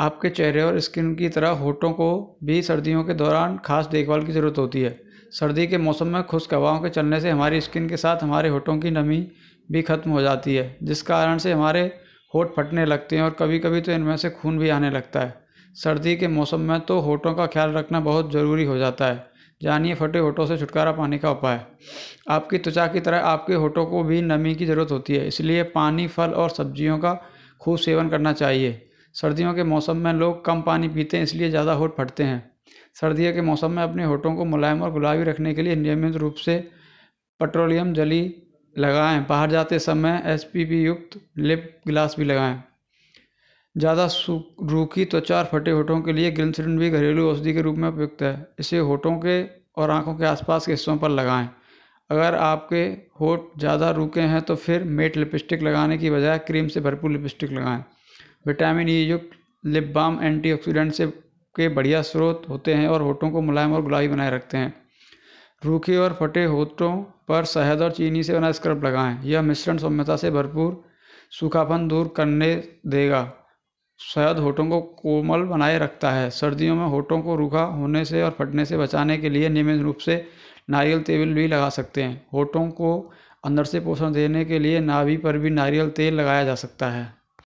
आपके चेहरे और स्किन की तरह होठों को भी सर्दियों के दौरान खास देखभाल की ज़रूरत होती है सर्दी के मौसम में खुश्क हवाओं के चलने से हमारी स्किन के साथ हमारे होठों की नमी भी खत्म हो जाती है जिस कारण से हमारे होठ फटने लगते हैं और कभी कभी तो इनमें से खून भी आने लगता है सर्दी के मौसम में तो होठों का ख्याल रखना बहुत ज़रूरी हो जाता है जानिए फटे होठों से छुटकारा पाने का उपाय आपकी त्वचा की तरह आपके होठों को भी नमी की ज़रूरत होती है इसलिए पानी फल और सब्जियों का खूब सेवन करना चाहिए सर्दियों के मौसम में लोग कम पानी पीते हैं इसलिए ज़्यादा होठ फटते हैं सर्दियों के मौसम में अपने होठों को मुलायम और गुलाबी रखने के लिए नियमित रूप से पेट्रोलियम जली लगाएं बाहर जाते समय एस युक्त लिप ग्लास भी लगाएं ज़्यादा रूखी त्वचा और फटे होठों के लिए ग्रिंसलिन भी घरेलू औषधि के रूप में उपयुक्त है इसे होठों के और आंखों के आसपास के हिस्सों पर लगाएं अगर आपके होठ ज़्यादा रूखे हैं तो फिर मेट लिपस्टिक लगाने की बजाय क्रीम से भरपूर लिपस्टिक लगाएं विटामिन ई e युक्त लिप बाम एंटीऑक्सीडेंट से के बढ़िया स्रोत होते हैं और होठों को मुलायम और गुलाबी बनाए रखते हैं रूखे और फटे होठों पर शहद और चीनी से बना स्क्रब लगाएं यह मिश्रण सौम्यता से भरपूर सूखापन दूर करने देगा शहद होठों को कोमल बनाए रखता है सर्दियों में होठों को रूखा होने से और फटने से बचाने के लिए नियमित रूप से नारियल तेल भी लगा सकते हैं होठों को अंदर से पोषण देने के लिए नाभि पर भी नारियल तेल लगाया जा सकता है